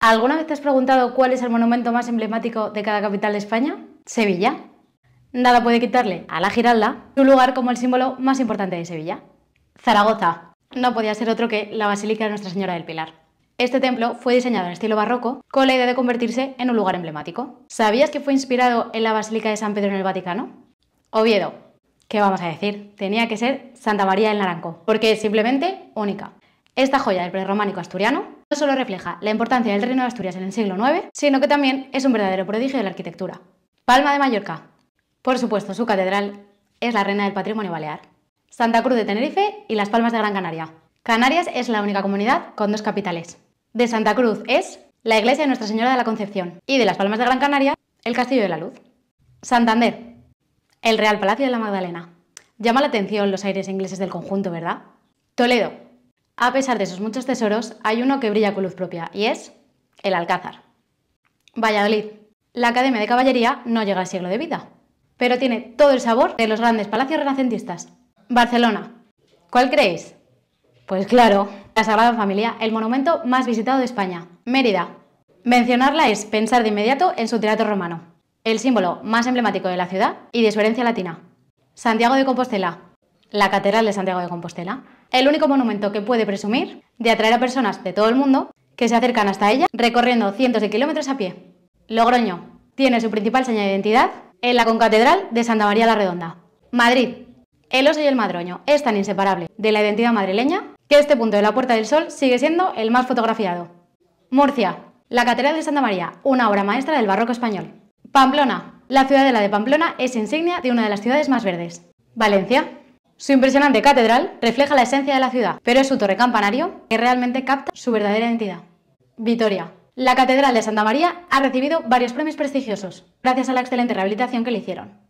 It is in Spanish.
¿Alguna vez te has preguntado cuál es el monumento más emblemático de cada capital de España? Sevilla. Nada puede quitarle a la Giralda su lugar como el símbolo más importante de Sevilla. Zaragoza. No podía ser otro que la Basílica de Nuestra Señora del Pilar. Este templo fue diseñado en estilo barroco con la idea de convertirse en un lugar emblemático. ¿Sabías que fue inspirado en la Basílica de San Pedro en el Vaticano? Oviedo. ¿Qué vamos a decir? Tenía que ser Santa María del Naranco, porque simplemente única. Esta joya del prerrománico asturiano no solo refleja la importancia del reino de Asturias en el siglo IX, sino que también es un verdadero prodigio de la arquitectura. Palma de Mallorca. Por supuesto, su catedral es la reina del patrimonio balear. Santa Cruz de Tenerife y Las Palmas de Gran Canaria. Canarias es la única comunidad con dos capitales. De Santa Cruz es la iglesia de Nuestra Señora de la Concepción y de Las Palmas de Gran Canaria el Castillo de la Luz. Santander. El Real Palacio de la Magdalena. Llama la atención los aires ingleses del conjunto, ¿verdad? Toledo, a pesar de sus muchos tesoros, hay uno que brilla con luz propia, y es el Alcázar. Valladolid. La Academia de Caballería no llega al siglo de vida, pero tiene todo el sabor de los grandes palacios renacentistas. Barcelona. ¿Cuál creéis? Pues claro, la Sagrada Familia, el monumento más visitado de España. Mérida. Mencionarla es pensar de inmediato en su teatro romano, el símbolo más emblemático de la ciudad y de su herencia latina. Santiago de Compostela. La Catedral de Santiago de Compostela el único monumento que puede presumir de atraer a personas de todo el mundo que se acercan hasta ella recorriendo cientos de kilómetros a pie. Logroño tiene su principal señal de identidad en la concatedral de Santa María la Redonda. Madrid. El oso y el madroño es tan inseparable de la identidad madrileña que este punto de la Puerta del Sol sigue siendo el más fotografiado. Murcia. La Catedral de Santa María, una obra maestra del barroco español. Pamplona. La ciudadela de Pamplona es insignia de una de las ciudades más verdes. Valencia. Su impresionante catedral refleja la esencia de la ciudad, pero es su torre campanario que realmente capta su verdadera identidad. Vitoria. La Catedral de Santa María ha recibido varios premios prestigiosos, gracias a la excelente rehabilitación que le hicieron.